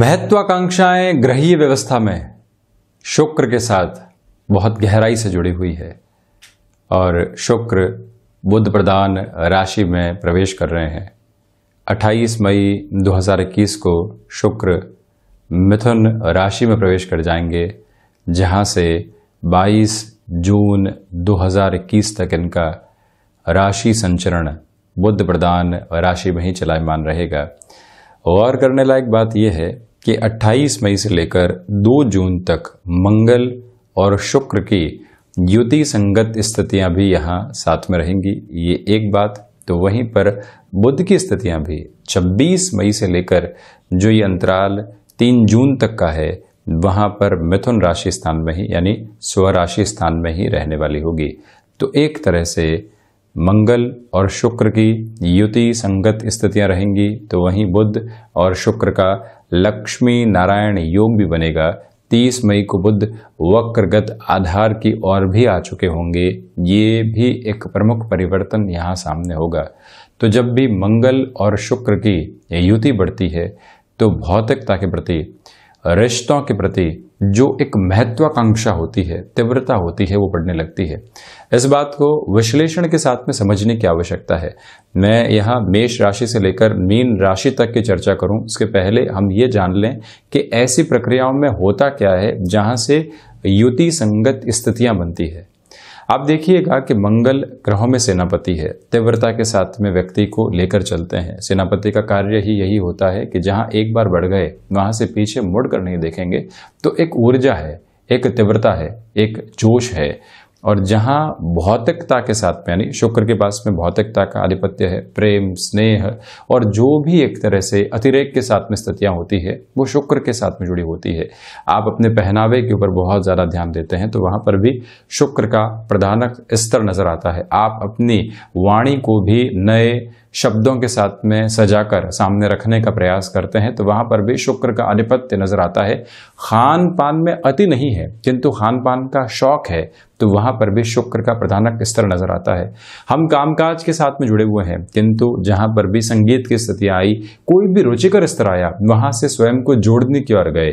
महत्वाकांक्षाएं ग्रहीय व्यवस्था में शुक्र के साथ बहुत गहराई से जुड़ी हुई है और शुक्र बुद्ध प्रदान राशि में प्रवेश कर रहे हैं 28 मई 2021 को शुक्र मिथुन राशि में प्रवेश कर जाएंगे जहां से 22 जून 2021 तक इनका राशि संचरण बुद्ध प्रदान राशि में ही चलायमान रहेगा गौर करने लायक बात यह है कि 28 मई से लेकर 2 जून तक मंगल और शुक्र की युति संगत स्थितियां भी यहाँ साथ में रहेंगी ये एक बात तो वहीं पर बुद्ध की स्थितियां भी 26 मई से लेकर जो ये अंतराल 3 जून तक का है वहाँ पर मिथुन राशि स्थान में ही यानी स्वराशि स्थान में ही रहने वाली होगी तो एक तरह से मंगल और शुक्र की युति संगत स्थितियां रहेंगी तो वहीं बुद्ध और शुक्र का लक्ष्मी नारायण योग भी बनेगा 30 मई को बुद्ध वक्रगत आधार की ओर भी आ चुके होंगे ये भी एक प्रमुख परिवर्तन यहाँ सामने होगा तो जब भी मंगल और शुक्र की युति बढ़ती है तो भौतिकता के प्रति रिश्तों के प्रति जो एक महत्वाकांक्षा होती है तीव्रता होती है वो बढ़ने लगती है इस बात को विश्लेषण के साथ में समझने की आवश्यकता है मैं यहाँ मेष राशि से लेकर मीन राशि तक की चर्चा करूँ उसके पहले हम ये जान लें कि ऐसी प्रक्रियाओं में होता क्या है जहाँ से युति संगत स्थितियाँ बनती है आप देखिएगा कि मंगल ग्रहों में सेनापति है तीव्रता के साथ में व्यक्ति को लेकर चलते हैं सेनापति का कार्य ही यही होता है कि जहाँ एक बार बढ़ गए वहाँ से पीछे मुड़ कर नहीं देखेंगे तो एक ऊर्जा है एक तीव्रता है एक जोश है और जहाँ भौतिकता के साथ में यानी शुक्र के पास में भौतिकता का आधिपत्य है प्रेम स्नेह और जो भी एक तरह से अतिरेक के साथ में स्थितियाँ होती है वो शुक्र के साथ में जुड़ी होती है आप अपने पहनावे के ऊपर बहुत ज़्यादा ध्यान देते हैं तो वहाँ पर भी शुक्र का प्रधानक स्तर नज़र आता है आप अपनी वाणी को भी नए शब्दों के साथ में सजाकर सामने रखने का प्रयास करते हैं तो वहाँ पर भी शुक्र का आधिपत्य नज़र आता है खान पान में अति नहीं है किंतु खान पान का शौक है तो वहां पर भी शुक्र का प्रधानक स्तर नजर आता है हम कामकाज के साथ में जुड़े हुए हैं किंतु जहां पर भी संगीत की स्थिति आई कोई भी रुचिकर स्तर आया वहां से स्वयं को जोड़ने की ओर गए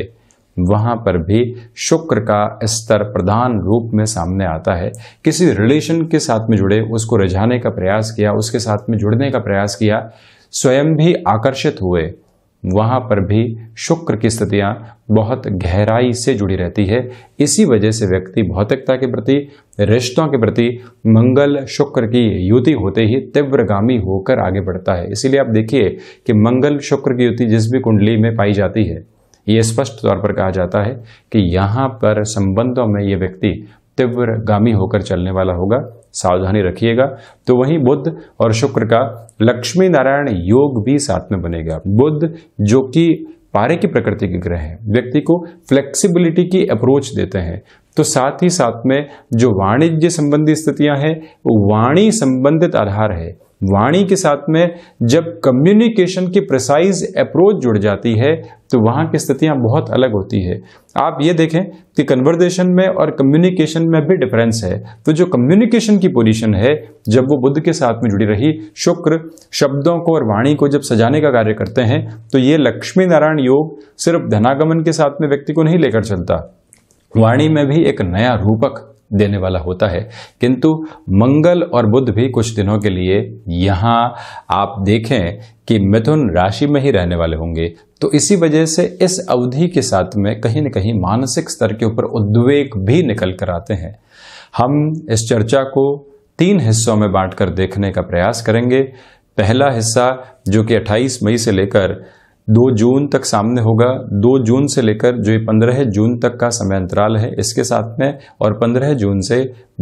वहां पर भी शुक्र का स्तर प्रधान रूप में सामने आता है किसी रिलेशन के साथ में जुड़े उसको रिझाने का प्रयास किया उसके साथ में जुड़ने का प्रयास किया स्वयं भी आकर्षित हुए वहाँ पर भी शुक्र की स्थितियाँ बहुत गहराई से जुड़ी रहती है इसी वजह से व्यक्ति भौतिकता के प्रति रिश्तों के प्रति मंगल शुक्र की युति होते ही तीव्रगामी होकर आगे बढ़ता है इसीलिए आप देखिए कि मंगल शुक्र की युति जिस भी कुंडली में पाई जाती है ये स्पष्ट तौर पर कहा जाता है कि यहाँ पर संबंधों में ये व्यक्ति तीव्रगामी होकर चलने वाला होगा सावधानी रखिएगा तो वहीं बुद्ध और शुक्र का लक्ष्मी नारायण योग भी साथ में बनेगा बुद्ध जो कि पारे की प्रकृति के ग्रह हैं व्यक्ति को फ्लेक्सिबिलिटी की अप्रोच देते हैं तो साथ ही साथ में जो वाणिज्य संबंधी स्थितियां हैं वाणी संबंधित आधार है वाणी के साथ में जब कम्युनिकेशन की प्रिसाइज अप्रोच जुड़ जाती है तो वहां की स्थितियां बहुत अलग होती है आप ये देखें कि कन्वर्जेशन में और कम्युनिकेशन में भी डिफरेंस है तो जो कम्युनिकेशन की पोजीशन है जब वो बुद्ध के साथ में जुड़ी रही शुक्र शब्दों को और वाणी को जब सजाने का कार्य करते हैं तो ये लक्ष्मी नारायण योग सिर्फ धनागमन के साथ में व्यक्ति को नहीं लेकर चलता वाणी में भी एक नया रूपक देने वाला होता है किंतु मंगल और बुद्ध भी कुछ दिनों के लिए यहाँ आप देखें कि मिथुन राशि में ही रहने वाले होंगे तो इसी वजह से इस अवधि के साथ में कहीं ना कहीं मानसिक स्तर के ऊपर उद्वेग भी निकल कर आते हैं हम इस चर्चा को तीन हिस्सों में बांटकर देखने का प्रयास करेंगे पहला हिस्सा जो कि 28 मई से लेकर दो जून तक सामने होगा दो जून से लेकर जो ये पंद्रह जून तक का समय अंतराल है इसके साथ में और पंद्रह जून से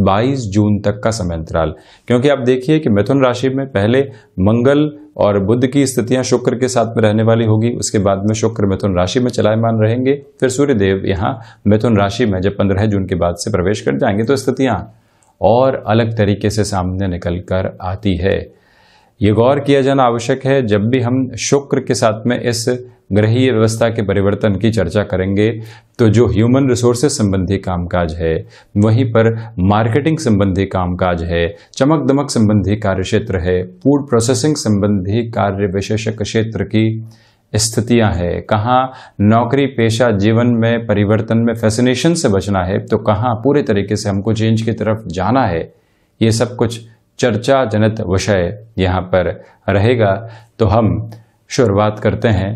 बाईस जून तक का समय अंतराल क्योंकि आप देखिए कि मिथुन राशि में पहले मंगल और बुद्ध की स्थितियां शुक्र के साथ में रहने वाली होगी उसके बाद में शुक्र मिथुन राशि में चलायमान रहेंगे फिर सूर्यदेव यहाँ मिथुन राशि में जब पंद्रह जून के बाद से प्रवेश कर जाएंगे तो स्थितियाँ और अलग तरीके से सामने निकल कर आती है ये गौर किया जाना आवश्यक है जब भी हम शुक्र के साथ में इस ग्रहीय व्यवस्था के परिवर्तन की चर्चा करेंगे तो जो ह्यूमन रिसोर्सेस संबंधी कामकाज है वहीं पर मार्केटिंग संबंधी कामकाज है चमक दमक संबंधी कार्य क्षेत्र है फूड प्रोसेसिंग संबंधी कार्य विशेषक क्षेत्र की स्थितियां हैं कहाँ नौकरी पेशा जीवन में परिवर्तन में फैसिनेशन से बचना है तो कहाँ पूरे तरीके से हमको चेंज की तरफ जाना है ये सब कुछ चर्चा जनित विषय यहाँ पर रहेगा तो हम शुरुआत करते हैं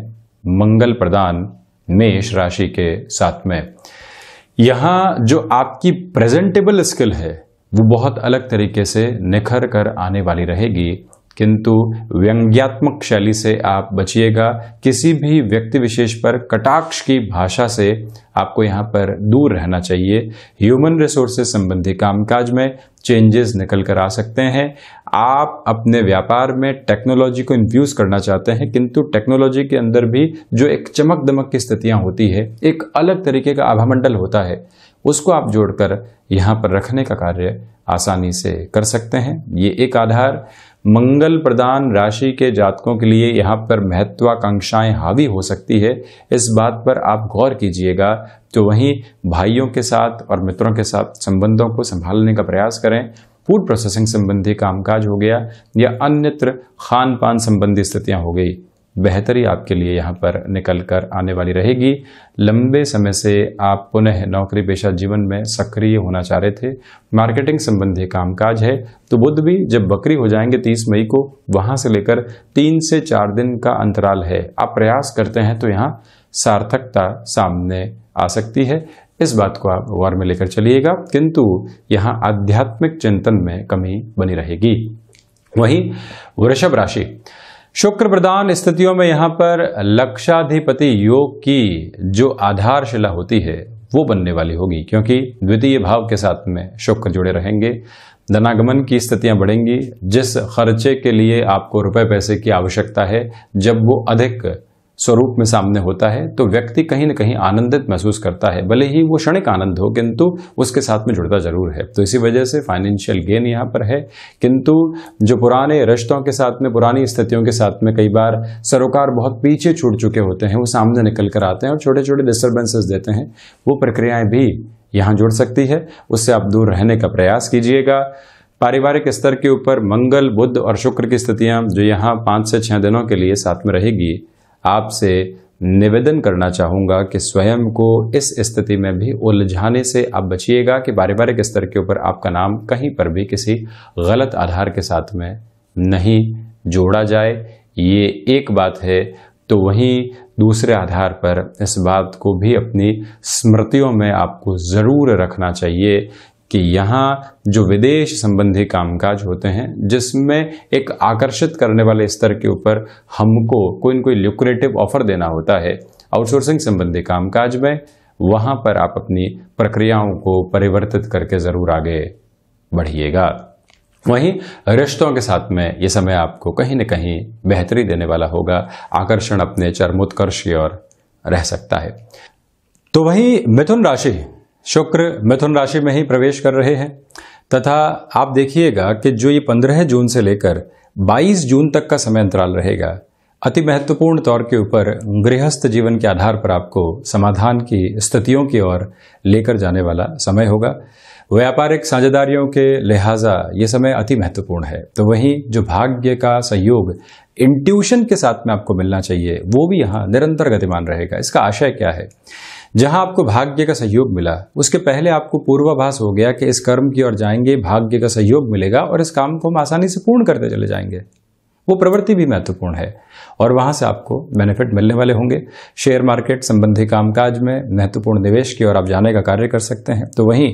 मंगल प्रदान मेष राशि के साथ में यहाँ जो आपकी प्रेजेंटेबल स्किल है वो बहुत अलग तरीके से निखर कर आने वाली रहेगी किंतु व्यंग्यात्मक शैली से आप बचिएगा किसी भी व्यक्ति विशेष पर कटाक्ष की भाषा से आपको यहाँ पर दूर रहना चाहिए ह्यूमन रिसोर्सेज संबंधी कामकाज में चेंजेस निकल कर आ सकते हैं आप अपने व्यापार में टेक्नोलॉजी को इन्फ्यूज करना चाहते हैं किंतु टेक्नोलॉजी के अंदर भी जो एक चमक दमक की स्थितियाँ होती है एक अलग तरीके का आभामंडल होता है उसको आप जोड़कर यहाँ पर रखने का कार्य आसानी से कर सकते हैं ये एक आधार मंगल प्रदान राशि के जातकों के लिए यहाँ पर महत्वाकांक्षाएं हावी हो सकती है इस बात पर आप गौर कीजिएगा तो वहीं भाइयों के साथ और मित्रों के साथ संबंधों को संभालने का प्रयास करें फूड प्रोसेसिंग संबंधी कामकाज हो गया या अन्यत्र खान पान संबंधी स्थितियाँ हो गई बेहतरी आपके लिए यहाँ पर निकल कर आने वाली रहेगी लंबे समय से आप पुनः नौकरी पेशा जीवन में सक्रिय होना चाह रहे थे मार्केटिंग संबंधी कामकाज है तो बुद्ध भी जब बकरी हो जाएंगे 30 मई को वहाँ से लेकर तीन से चार दिन का अंतराल है आप प्रयास करते हैं तो यहाँ सार्थकता सामने आ सकती है इस बात को आप गौर में लेकर चलिएगा किंतु यहाँ आध्यात्मिक चिंतन में कमी बनी रहेगी वहीं वृषभ राशि शुक्र प्रदान स्थितियों में यहां पर लक्षाधिपति योग की जो आधारशिला होती है वो बनने वाली होगी क्योंकि द्वितीय भाव के साथ में शुक्र जुड़े रहेंगे धनागमन की स्थितियां बढ़ेंगी जिस खर्चे के लिए आपको रुपए पैसे की आवश्यकता है जब वो अधिक स्वरूप में सामने होता है तो व्यक्ति कहीं ना कहीं आनंदित महसूस करता है भले ही वो क्षणिक आनंद हो किंतु उसके साथ में जुड़ता जरूर है तो इसी वजह से फाइनेंशियल गेन यहाँ पर है किंतु जो पुराने रिश्तों के साथ में पुरानी स्थितियों के साथ में कई बार सरोकार बहुत पीछे छूट चुके होते हैं वो सामने निकल कर आते हैं और छोटे छोटे डिस्टर्बेंसेस देते हैं वो प्रक्रियाएं भी यहाँ जुड़ सकती है उससे आप दूर रहने का प्रयास कीजिएगा पारिवारिक स्तर के ऊपर मंगल बुद्ध और शुक्र की स्थितियां जो यहाँ पाँच से छः दिनों के लिए साथ में रहेगी आपसे निवेदन करना चाहूँगा कि स्वयं को इस स्थिति में भी उलझाने से आप बचिएगा कि पारिवारिक स्तर के ऊपर आपका नाम कहीं पर भी किसी गलत आधार के साथ में नहीं जोड़ा जाए ये एक बात है तो वहीं दूसरे आधार पर इस बात को भी अपनी स्मृतियों में आपको ज़रूर रखना चाहिए कि यहाँ जो विदेश संबंधी कामकाज होते हैं जिसमें एक आकर्षित करने वाले स्तर के ऊपर हमको कोई न कोई ल्यूक्रेटिव ऑफर देना होता है आउटसोर्सिंग संबंधी कामकाज में वहां पर आप अपनी प्रक्रियाओं को परिवर्तित करके ज़रूर आगे बढ़िएगा वहीं रिश्तों के साथ में ये समय आपको कहीं ना कहीं बेहतरी देने वाला होगा आकर्षण अपने चरमोत्कर्ष की ओर रह सकता है तो वहीं मिथुन राशि शुक्र मिथुन राशि में ही प्रवेश कर रहे हैं तथा आप देखिएगा कि जो ये 15 जून से लेकर 22 जून तक का समय अंतराल रहेगा अति महत्वपूर्ण तौर के ऊपर गृहस्थ जीवन के आधार पर आपको समाधान की स्थितियों की ओर लेकर जाने वाला समय होगा व्यापारिक साझेदारियों के लिहाजा ये समय अति महत्वपूर्ण है तो वहीं जो भाग्य का सहयोग इंट्यूशन के साथ में आपको मिलना चाहिए वो भी यहाँ निरंतर गतिमान रहेगा इसका आशय क्या है जहां आपको भाग्य का सहयोग मिला उसके पहले आपको पूर्वाभास हो गया कि इस कर्म की ओर जाएंगे भाग्य का सहयोग मिलेगा और इस काम को हम आसानी से पूर्ण करते चले जाएंगे वो प्रवृत्ति भी महत्वपूर्ण है और वहां से आपको बेनिफिट मिलने वाले होंगे शेयर मार्केट संबंधी कामकाज में महत्वपूर्ण निवेश की ओर आप जाने का कार्य कर सकते हैं तो वहीं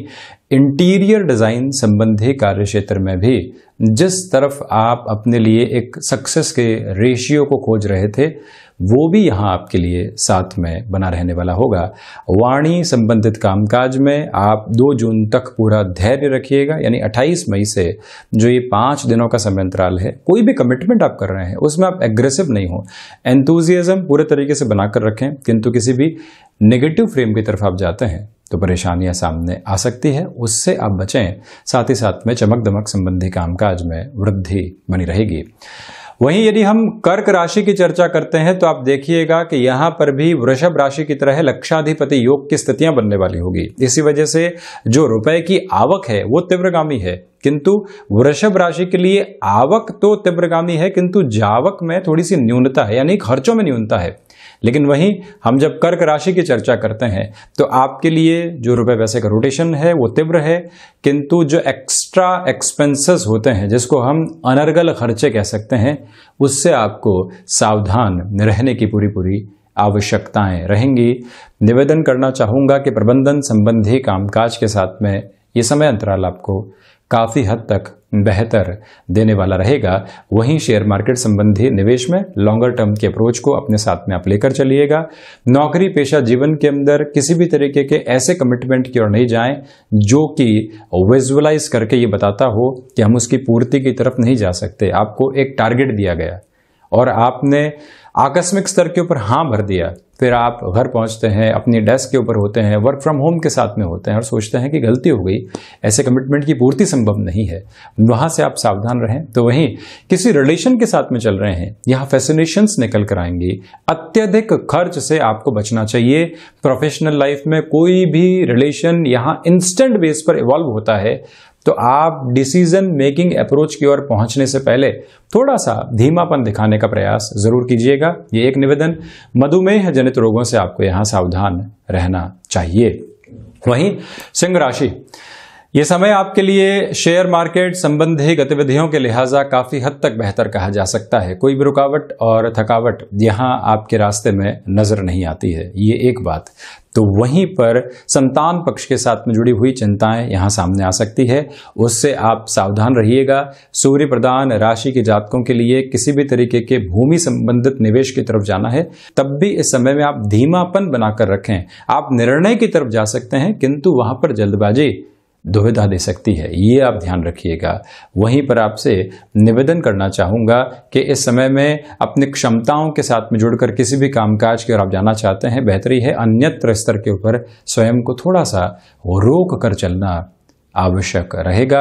इंटीरियर डिज़ाइन संबंधी कार्य क्षेत्र में भी जिस तरफ आप अपने लिए एक सक्सेस के रेशियो को खोज रहे थे वो भी यहाँ आपके लिए साथ में बना रहने वाला होगा वाणी संबंधित कामकाज में आप 2 जून तक पूरा धैर्य रखिएगा यानी 28 मई से जो ये पाँच दिनों का समय अंतराल है कोई भी कमिटमेंट आप कर रहे हैं उसमें आप एग्रेसिव नहीं हो एंथुजियाज़म पूरे तरीके से बनाकर रखें किंतु किसी भी नेगेटिव फ्रेम की तरफ आप जाते हैं तो परेशानियां सामने आ सकती है उससे आप बचें साथ ही साथ में चमक दमक संबंधी कामकाज में वृद्धि बनी रहेगी वहीं यदि हम कर्क राशि की चर्चा करते हैं तो आप देखिएगा कि यहां पर भी वृषभ राशि की तरह लक्षाधिपति योग की स्थितियां बनने वाली होगी इसी वजह से जो रुपए की आवक है वो तीव्रगामी है किंतु वृषभ राशि के लिए आवक तो तीव्रगामी है किंतु जावक में थोड़ी सी न्यूनता है यानी खर्चों में न्यूनता है लेकिन वहीं हम जब कर्क राशि की चर्चा करते हैं तो आपके लिए जो रुपए पैसे का रोटेशन है वो तीव्र है किंतु जो एक्स्ट्रा एक्सपेंसेस होते हैं जिसको हम अनर्गल खर्चे कह सकते हैं उससे आपको सावधान रहने की पूरी पूरी आवश्यकताएं रहेंगी निवेदन करना चाहूँगा कि प्रबंधन संबंधी कामकाज के साथ में ये समय अंतराल आपको काफ़ी हद तक बेहतर देने वाला रहेगा वहीं शेयर मार्केट संबंधी निवेश में लॉन्गर टर्म के अप्रोच को अपने साथ में आप लेकर चलिएगा नौकरी पेशा जीवन के अंदर किसी भी तरीके के ऐसे कमिटमेंट की ओर नहीं जाएं जो कि विजुअलाइज करके ये बताता हो कि हम उसकी पूर्ति की तरफ नहीं जा सकते आपको एक टारगेट दिया गया और आपने आकस्मिक स्तर के ऊपर हाँ भर दिया फिर आप घर पहुंचते हैं अपनी डेस्क के ऊपर होते हैं वर्क फ्रॉम होम के साथ में होते हैं और सोचते हैं कि गलती हो गई ऐसे कमिटमेंट की पूर्ति संभव नहीं है वहां से आप सावधान रहें तो वहीं किसी रिलेशन के साथ में चल रहे हैं यहाँ फैसिनेशन निकल कर आएंगी अत्यधिक खर्च से आपको बचना चाहिए प्रोफेशनल लाइफ में कोई भी रिलेशन यहाँ इंस्टेंट बेस पर इवॉल्व होता है तो आप डिसीजन मेकिंग अप्रोच की ओर पहुंचने से पहले थोड़ा सा धीमापन दिखाने का प्रयास जरूर कीजिएगा ये एक निवेदन मधुमेह जनित रोगों से आपको यहां सावधान रहना चाहिए वहीं सिंह राशि ये समय आपके लिए शेयर मार्केट संबंधी गतिविधियों के लिहाजा काफ़ी हद तक बेहतर कहा जा सकता है कोई भी रुकावट और थकावट यहां आपके रास्ते में नज़र नहीं आती है ये एक बात तो वहीं पर संतान पक्ष के साथ में जुड़ी हुई चिंताएं यहां सामने आ सकती है उससे आप सावधान रहिएगा सूर्य प्रदान राशि के जातकों के लिए किसी भी तरीके के भूमि संबंधित निवेश की तरफ जाना है तब भी इस समय में आप धीमापन बनाकर रखें आप निर्णय की तरफ जा सकते हैं किंतु वहां पर जल्दबाजी दुविधा दे सकती है ये आप ध्यान रखिएगा वहीं पर आपसे निवेदन करना चाहूँगा कि इस समय में अपनी क्षमताओं के साथ में जुड़कर किसी भी कामकाज की ओर आप जाना चाहते हैं बेहतरी है अन्यत्र स्तर के ऊपर स्वयं को थोड़ा सा रोक कर चलना आवश्यक रहेगा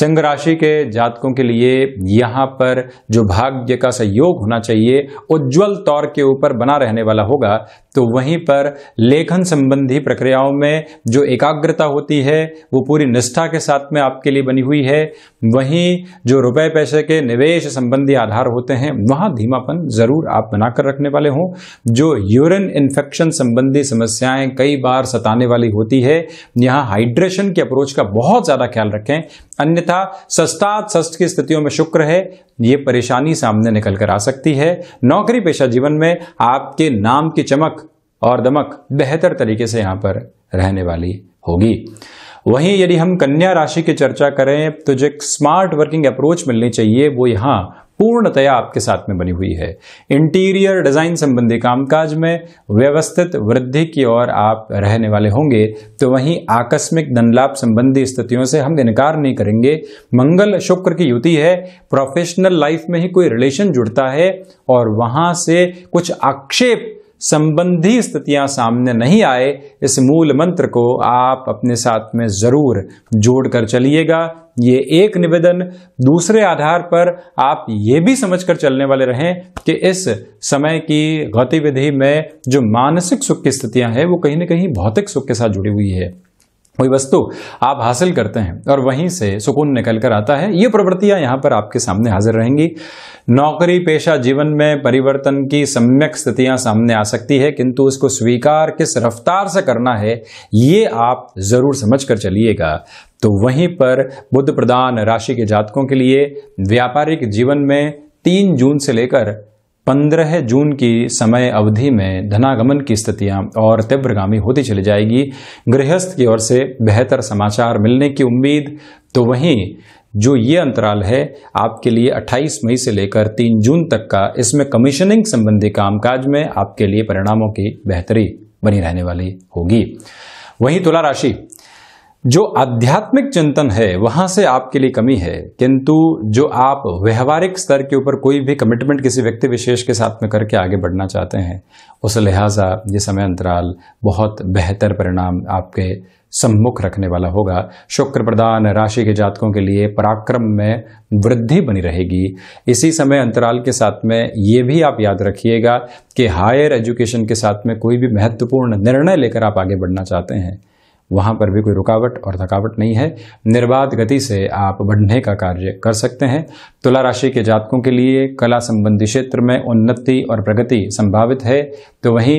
सिंह राशि के जातकों के लिए यहाँ पर जो भाग्य का सहयोग होना चाहिए उज्जवल तौर के ऊपर बना रहने वाला होगा तो वहीं पर लेखन संबंधी प्रक्रियाओं में जो एकाग्रता होती है वो पूरी निष्ठा के साथ में आपके लिए बनी हुई है वहीं जो रुपए पैसे के निवेश संबंधी आधार होते हैं वहां धीमापन जरूर आप बनाकर रखने वाले हों जो यूरिन इन्फेक्शन संबंधी समस्याएं कई बार सताने वाली होती है यहाँ हाइड्रेशन के अप्रोच का बहुत ज़्यादा ख्याल रखें अन्यथा सस्ता सस्त की स्थितियों में शुक्र है ये परेशानी सामने निकल कर आ सकती है नौकरी पेशा जीवन में आपके नाम की चमक और दमक बेहतर तरीके से यहाँ पर रहने वाली होगी वहीं यदि हम कन्या राशि की चर्चा करें तो जो एक स्मार्ट वर्किंग अप्रोच मिलनी चाहिए वो यहाँ पूर्णतया आपके साथ में बनी हुई है इंटीरियर डिजाइन संबंधी कामकाज में व्यवस्थित वृद्धि की ओर आप रहने वाले होंगे तो वहीं आकस्मिक धनलाभ संबंधी स्थितियों से हम इनकार नहीं करेंगे मंगल शुक्र की युति है प्रोफेशनल लाइफ में ही कोई रिलेशन जुड़ता है और वहां से कुछ आक्षेप संबंधी स्थितियां सामने नहीं आए इस मूल मंत्र को आप अपने साथ में जरूर जोड़कर चलिएगा ये एक निवेदन दूसरे आधार पर आप ये भी समझकर चलने वाले रहें कि इस समय की गतिविधि में जो मानसिक सुख की स्थितियां हैं वो कहीं ना कहीं भौतिक सुख के साथ जुड़ी हुई है कोई वस्तु आप हासिल करते हैं और वहीं से सुकून निकल कर आता है ये प्रवृत्तियां यहां पर आपके सामने हाजिर रहेंगी नौकरी पेशा जीवन में परिवर्तन की सम्यक स्थितियां सामने आ सकती है किंतु उसको स्वीकार किस रफ्तार से करना है ये आप ज़रूर समझ कर चलिएगा तो वहीं पर बुद्ध प्रदान राशि के जातकों के लिए व्यापारिक जीवन में तीन जून से लेकर पंद्रह जून की समय अवधि में धनागमन की स्थितियां और तीव्रगामी होती चली जाएगी गृहस्थ की ओर से बेहतर समाचार मिलने की उम्मीद तो वहीं जो ये अंतराल है आपके लिए 28 मई से लेकर 3 जून तक का इसमें कमीशनिंग संबंधी कामकाज में आपके लिए परिणामों की बेहतरी बनी रहने वाली होगी वहीं तुला राशि जो आध्यात्मिक चिंतन है वहां से आपके लिए कमी है किंतु जो आप व्यवहारिक स्तर के ऊपर कोई भी कमिटमेंट किसी व्यक्ति विशेष के साथ में करके आगे बढ़ना चाहते हैं उस लिहाजा ये समय अंतराल बहुत बेहतर परिणाम आपके सम्मुख रखने वाला होगा शुक्र प्रदान राशि के जातकों के लिए पराक्रम में वृद्धि बनी रहेगी इसी समय अंतराल के साथ में ये भी आप याद रखिएगा कि हायर एजुकेशन के साथ में कोई भी महत्वपूर्ण निर्णय लेकर आप आगे बढ़ना चाहते हैं वहाँ पर भी कोई रुकावट और थकावट नहीं है निर्बाध गति से आप बढ़ने का कार्य कर सकते हैं तुला राशि के जातकों के लिए कला संबंधी क्षेत्र में उन्नति और प्रगति संभावित है तो वहीं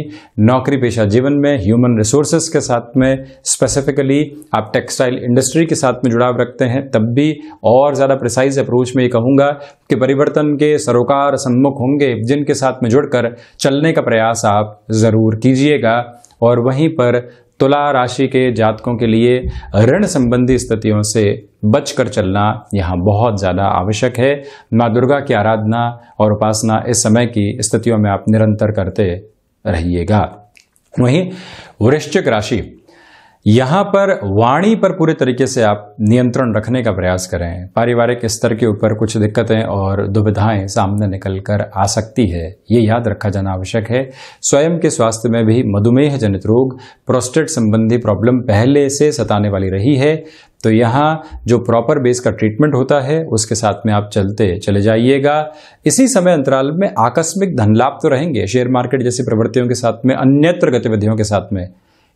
नौकरी पेशा जीवन में ह्यूमन रिसोर्सेज के साथ में स्पेसिफिकली आप टेक्सटाइल इंडस्ट्री के साथ में जुड़ाव रखते हैं तब भी और ज़्यादा प्रिसाइज अप्रोच में ये कहूँगा कि परिवर्तन के सरोकार सम्मुख होंगे जिनके साथ में जुड़कर चलने का प्रयास आप ज़रूर कीजिएगा और वहीं पर तुला राशि के जातकों के लिए ऋण संबंधी स्थितियों से बचकर चलना यहाँ बहुत ज़्यादा आवश्यक है माँ दुर्गा की आराधना और उपासना इस समय की स्थितियों में आप निरंतर करते रहिएगा वहीं वृश्चिक राशि यहां पर वाणी पर पूरे तरीके से आप नियंत्रण रखने का प्रयास करें पारिवारिक स्तर के ऊपर कुछ दिक्कतें और दुविधाएं सामने निकल कर आ सकती है ये याद रखा जाना आवश्यक है स्वयं के स्वास्थ्य में भी मधुमेह जनित रोग प्रोस्टेट संबंधी प्रॉब्लम पहले से सताने वाली रही है तो यहाँ जो प्रॉपर बेस का ट्रीटमेंट होता है उसके साथ में आप चलते चले जाइएगा इसी समय अंतराल में आकस्मिक धन लाभ तो रहेंगे शेयर मार्केट जैसी प्रवृत्तियों के साथ में अन्यत्र गतिविधियों के साथ में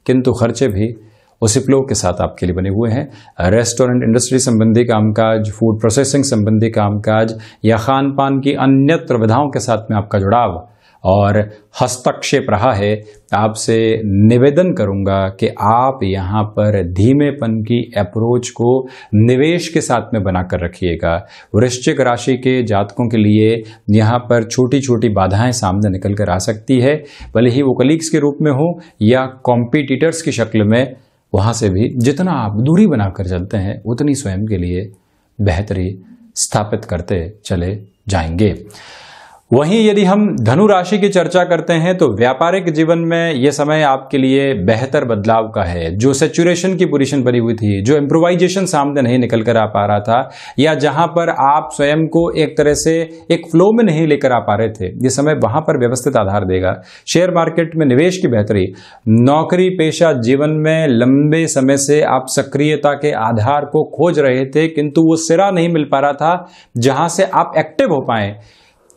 किंतु खर्चे भी ओसिप्लो के साथ आपके लिए बने हुए हैं रेस्टोरेंट इंडस्ट्री संबंधी कामकाज फूड प्रोसेसिंग संबंधी कामकाज या खान पान की अन्यत्र विधाओं के साथ में आपका जुड़ाव और हस्तक्षेप रहा है आपसे निवेदन करूंगा कि आप यहाँ पर धीमेपन की अप्रोच को निवेश के साथ में बनाकर रखिएगा वृश्चिक राशि के जातकों के लिए यहाँ पर छोटी छोटी बाधाएं सामने निकल कर आ सकती है भले ही वो कलीग्स के रूप में हो या कॉम्पिटिटर्स की शक्ल में वहाँ से भी जितना आप दूरी बनाकर चलते हैं उतनी स्वयं के लिए बेहतरी स्थापित करते चले जाएंगे वहीं यदि हम धनु राशि की चर्चा करते हैं तो व्यापारिक जीवन में यह समय आपके लिए बेहतर बदलाव का है जो सेचुरेशन की पोजिशन बनी हुई थी जो इम्प्रोवाइजेशन सामने नहीं निकल कर आ पा रहा था या जहां पर आप स्वयं को एक तरह से एक फ्लो में नहीं लेकर आ पा रहे थे ये समय वहां पर व्यवस्थित आधार देगा शेयर मार्केट में निवेश की बेहतरी नौकरी पेशा जीवन में लंबे समय से आप सक्रियता के आधार को खोज रहे थे किंतु वो सिरा नहीं मिल पा रहा था जहां से आप एक्टिव हो पाए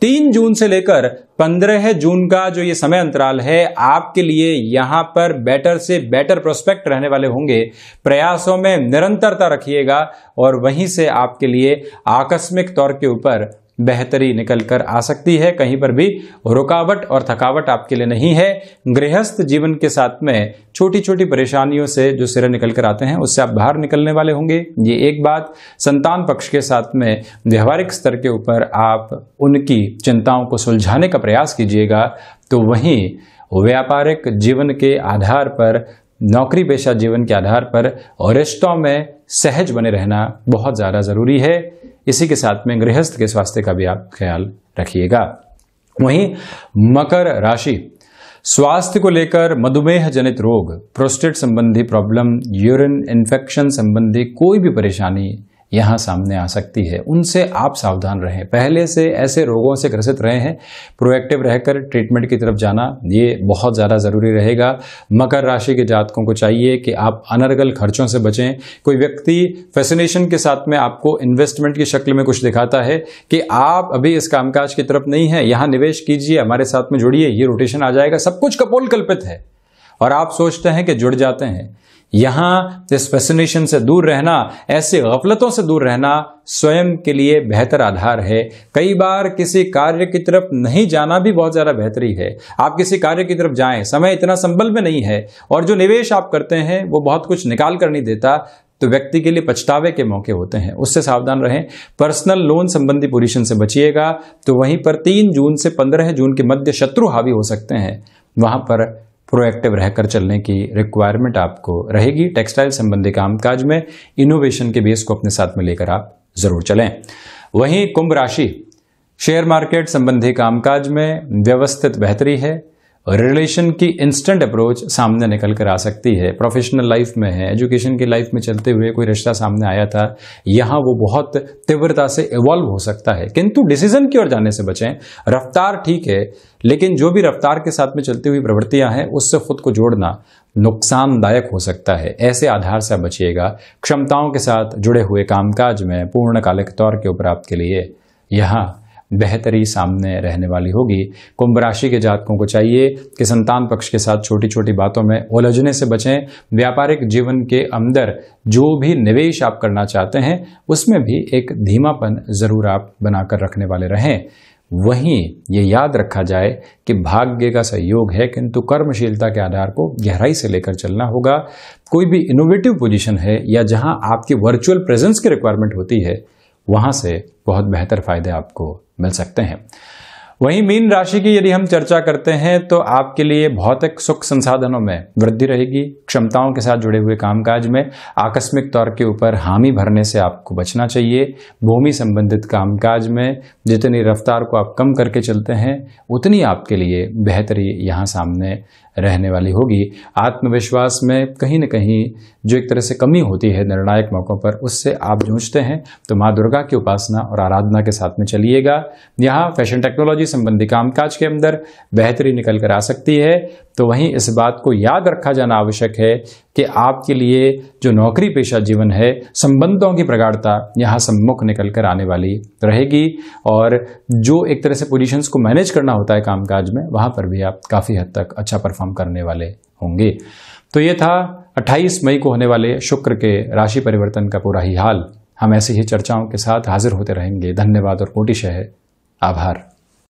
तीन जून से लेकर पंद्रह जून का जो ये समय अंतराल है आपके लिए यहां पर बेटर से बेटर प्रोस्पेक्ट रहने वाले होंगे प्रयासों में निरंतरता रखिएगा और वहीं से आपके लिए आकस्मिक तौर के ऊपर बेहतरी निकल कर आ सकती है कहीं पर भी रुकावट और थकावट आपके लिए नहीं है गृहस्थ जीवन के साथ में छोटी छोटी परेशानियों से जो सिरे निकल कर आते हैं उससे आप बाहर निकलने वाले होंगे ये एक बात संतान पक्ष के साथ में व्यवहारिक स्तर के ऊपर आप उनकी चिंताओं को सुलझाने का प्रयास कीजिएगा तो वहीं व्यापारिक जीवन के आधार पर नौकरी पेशा जीवन के आधार पर रिश्तों में सहज बने रहना बहुत ज़्यादा ज़रूरी है इसी के साथ में गृहस्थ के स्वास्थ्य का भी आप ख्याल रखिएगा वहीं मकर राशि स्वास्थ्य को लेकर मधुमेह जनित रोग प्रोस्टेट संबंधी प्रॉब्लम यूरिन इन्फेक्शन संबंधी कोई भी परेशानी यहाँ सामने आ सकती है उनसे आप सावधान रहें पहले से ऐसे रोगों से ग्रसित रहे हैं प्रोएक्टिव रहकर ट्रीटमेंट की तरफ जाना ये बहुत ज़्यादा ज़रूरी रहेगा मकर राशि के जातकों को चाहिए कि आप अनर्गल खर्चों से बचें कोई व्यक्ति फैसिनेशन के साथ में आपको इन्वेस्टमेंट की शक्ल में कुछ दिखाता है कि आप अभी इस कामकाज की तरफ नहीं है यहाँ निवेश कीजिए हमारे साथ में जुड़िए ये रोटेशन आ जाएगा सब कुछ कपोल कल्पित है और आप सोचते हैं कि जुड़ जाते हैं यहां इस फैसिनेशन से दूर रहना ऐसे गफलतों से दूर रहना स्वयं के लिए बेहतर आधार है कई बार किसी कार्य की तरफ नहीं जाना भी बहुत ज़्यादा बेहतरी है आप किसी कार्य की तरफ जाएं समय इतना संबल में नहीं है और जो निवेश आप करते हैं वो बहुत कुछ निकाल कर नहीं देता तो व्यक्ति के लिए पछतावे के मौके होते हैं उससे सावधान रहें पर्सनल लोन संबंधी पोजिशन से बचिएगा तो वहीं पर तीन जून से पंद्रह जून के मध्य शत्रु हावी हो सकते हैं वहां पर प्रोएक्टिव रहकर चलने की रिक्वायरमेंट आपको रहेगी टेक्सटाइल संबंधी कामकाज में इनोवेशन के बेस को अपने साथ में लेकर आप जरूर चलें वहीं कुंभ राशि शेयर मार्केट संबंधी कामकाज में व्यवस्थित बेहतरी है रिलेशन की इंस्टेंट अप्रोच सामने निकल कर आ सकती है प्रोफेशनल लाइफ में है एजुकेशन की लाइफ में चलते हुए कोई रिश्ता सामने आया था यहाँ वो बहुत तीव्रता से इवॉल्व हो सकता है किंतु डिसीजन की ओर जाने से बचें रफ्तार ठीक है लेकिन जो भी रफ्तार के साथ में चलती हुई प्रवृत्तियां हैं उससे खुद को जोड़ना नुकसानदायक हो सकता है ऐसे आधार से बचिएगा क्षमताओं के साथ जुड़े हुए कामकाज में पूर्णकालिक तौर के ऊपर के लिए यहाँ बेहतरी सामने रहने वाली होगी कुंभ राशि के जातकों को चाहिए कि संतान पक्ष के साथ छोटी छोटी बातों में उलझने से बचें व्यापारिक जीवन के अंदर जो भी निवेश आप करना चाहते हैं उसमें भी एक धीमापन ज़रूर आप बनाकर रखने वाले रहें वहीं ये याद रखा जाए कि भाग्य का सहयोग है किंतु कर्मशीलता के आधार को गहराई से लेकर चलना होगा कोई भी इनोवेटिव पोजीशन है या जहां आपकी वर्चुअल प्रेजेंस की रिक्वायरमेंट होती है वहां से बहुत बेहतर फायदे आपको मिल सकते हैं वहीं मीन राशि की यदि हम चर्चा करते हैं तो आपके लिए भौतिक सुख संसाधनों में वृद्धि रहेगी क्षमताओं के साथ जुड़े हुए कामकाज में आकस्मिक तौर के ऊपर हामी भरने से आपको बचना चाहिए भूमि संबंधित कामकाज में जितनी रफ्तार को आप कम करके चलते हैं उतनी आपके लिए बेहतरी यहाँ सामने रहने वाली होगी आत्मविश्वास में कहीं ना कहीं जो एक तरह से कमी होती है निर्णायक मौक़ों पर उससे आप जूझते हैं तो माँ दुर्गा की उपासना और आराधना के साथ में चलिएगा यहाँ फैशन टेक्नोलॉजी संबंधी कामकाज के अंदर बेहतरी निकल कर आ सकती है तो वहीं इस बात को याद रखा जाना आवश्यक है कि आपके लिए जो नौकरी पेशा जीवन है संबंधों की प्रगाढ़ता यहाँ सम्मुख निकल कर आने वाली रहेगी और जो एक तरह से पोजीशंस को मैनेज करना होता है कामकाज में वहाँ पर भी आप काफ़ी हद तक अच्छा परफॉर्म करने वाले होंगे तो ये था 28 मई को होने वाले शुक्र के राशि परिवर्तन का पूरा ही हाल हम ऐसी ही चर्चाओं के साथ हाजिर होते रहेंगे धन्यवाद और कोटिश है आभार